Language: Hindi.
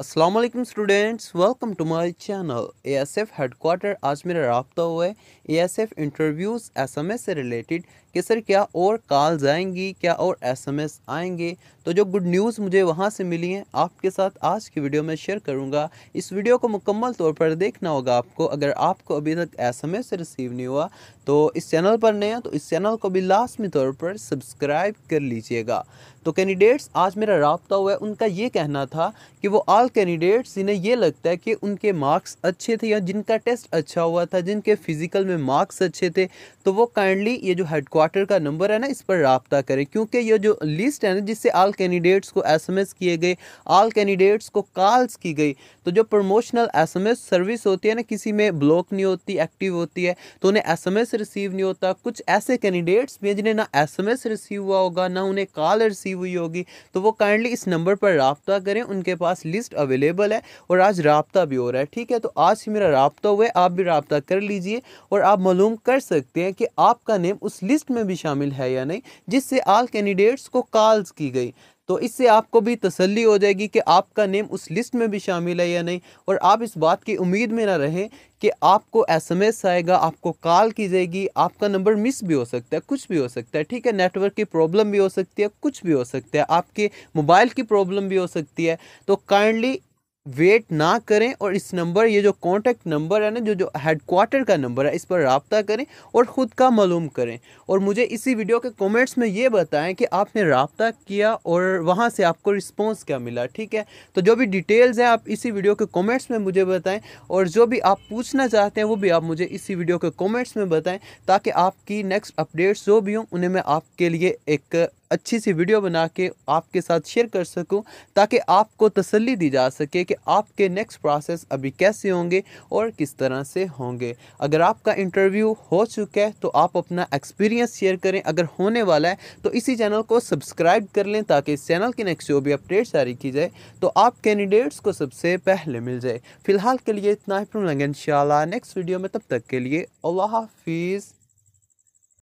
Aslam students welcome to my channel ASF headquarter आज मेरा रबता हुआ है एफ इंटरव्यूज़ एसएमएस से रिलेटेड कि सर क्या और कॉल्स आएंगी क्या और एसएमएस आएंगे तो जो गुड न्यूज़ मुझे वहाँ से मिली हैं आपके साथ आज की वीडियो में शेयर करूँगा इस वीडियो को मुकम्मल तौर पर देखना होगा आपको अगर आपको अभी तक एस से रिसीव नहीं हुआ तो इस चैनल पर नया तो इस चैनल को भी लाजमी तौर पर सब्सक्राइब कर लीजिएगा तो कैंडिडेट्स आज मेरा रबता हुआ है उनका ये कहना था कि वो आल कैंडिडेट्स जिन्हें ये लगता है कि उनके मार्क्स अच्छे थे या जिनका टेस्ट अच्छा हुआ था जिनके फिज़िकल में मार्क्स अच्छे थे तो वो काइंडली ये जो हेड क्वार्टर का नंबर है ना इस पर रबता करें क्योंकि ये जो लिस्ट है ना जिससे आल कैंडिडेट्स को एस किए गए आल कैंडिडेट्स को कॉल्स की गई तो जो प्रमोशनल एस सर्विस होती है ना किसी में ब्लॉक नहीं होती एक्टिव होती है तो उन्हें एस रिसीव नहीं होता कुछ ऐसे कैंडिडेट्स भी हैं जिन्हें ना एस रिसीव हुआ होगा ना उन्हें कॉल रिसीव हुई होगी तो वो काइंडली इस नंबर पर रबता करें उनके पास लिस्ट पोस्ट अवेलेबल है और आज रबता भी हो रहा है ठीक है तो आज ही मेरा रबता हुआ है आप भी रबता कर लीजिए और आप मालूम कर सकते हैं कि आपका नेम उस लिस्ट में भी शामिल है या नहीं जिससे आल कैंडिडेट्स को कॉल्स की गई तो इससे आपको भी तसल्ली हो जाएगी कि आपका नेम उस लिस्ट में भी शामिल है या नहीं और आप इस बात की उम्मीद में ना रहें कि आपको एसएमएस आएगा आपको कॉल की जाएगी आपका नंबर मिस भी हो सकता है कुछ भी हो सकता है ठीक है नेटवर्क की प्रॉब्लम भी हो सकती है कुछ भी हो सकता है आपके मोबाइल की प्रॉब्लम भी हो सकती है तो काइंडली वेट ना करें और इस नंबर ये जो कॉन्टैक्ट नंबर है ना जो जो हेडकोार्टर का नंबर है इस पर रबता करें और ख़ुद का मालूम करें और मुझे इसी वीडियो के कमेंट्स में ये बताएं कि आपने रबता किया और वहाँ से आपको रिस्पॉन्स क्या मिला ठीक है तो जो भी डिटेल्स हैं आप इसी वीडियो के कॉमेंट्स में मुझे बताएँ और जो भी आप पूछना चाहते हैं वो भी आप मुझे इसी वीडियो के कॉमेंट्स में बताएँ ताकि आपकी नेक्स्ट अपडेट्स जो भी हों उन्हें मैं आपके लिए एक अच्छी सी वीडियो बना के आपके साथ शेयर कर सकूं ताकि आपको तसल्ली दी जा सके कि आपके नेक्स्ट प्रोसेस अभी कैसे होंगे और किस तरह से होंगे अगर आपका इंटरव्यू हो चुका है तो आप अपना एक्सपीरियंस शेयर करें अगर होने वाला है तो इसी चैनल को सब्सक्राइब कर लें ताकि इस चैनल की नेक्स्ट जो भी अपडेट जारी की जाए तो आप कैंडिडेट्स को सबसे पहले मिल जाए फ़िलहाल के लिए इतना ही लगे इन नेक्स्ट वीडियो में तब तक के लिए अल्लाह हाफिज़